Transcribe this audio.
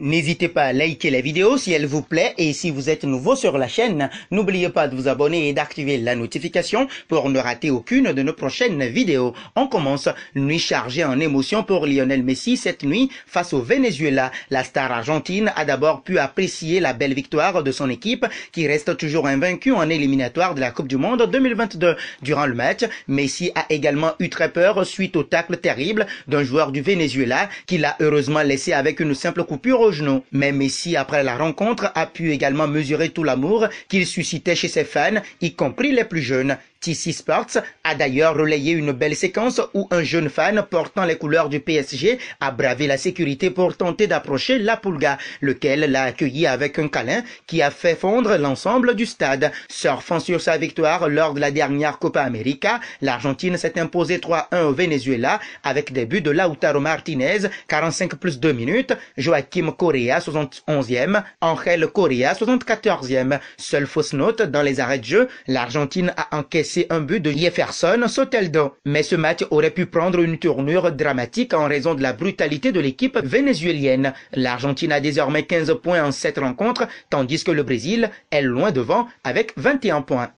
N'hésitez pas à liker la vidéo si elle vous plaît et si vous êtes nouveau sur la chaîne, n'oubliez pas de vous abonner et d'activer la notification pour ne rater aucune de nos prochaines vidéos. On commence, nuit chargée en émotions pour Lionel Messi cette nuit face au Venezuela. La star argentine a d'abord pu apprécier la belle victoire de son équipe qui reste toujours invaincue en éliminatoire de la Coupe du Monde 2022. Durant le match, Messi a également eu très peur suite au tacle terrible d'un joueur du Venezuela qui l'a heureusement laissé avec une simple coupure mais Messi, après la rencontre, a pu également mesurer tout l'amour qu'il suscitait chez ses fans, y compris les plus jeunes. TC Sports a d'ailleurs relayé une belle séquence où un jeune fan portant les couleurs du PSG a bravé la sécurité pour tenter d'approcher la Pulga, lequel l'a accueilli avec un câlin qui a fait fondre l'ensemble du stade. Surfant sur sa victoire lors de la dernière Copa América, l'Argentine s'est imposée 3-1 au Venezuela avec des buts de Lautaro Martinez, 45 plus 2 minutes, Joaquim Correa, 71e, Angel Correa, 74e. Seule fausse note dans les arrêts de jeu, l'Argentine a encaissé c'est un but de Jefferson Soteldo. Mais ce match aurait pu prendre une tournure dramatique en raison de la brutalité de l'équipe vénézuélienne. L'Argentine a désormais 15 points en 7 rencontres, tandis que le Brésil est loin devant avec 21 points.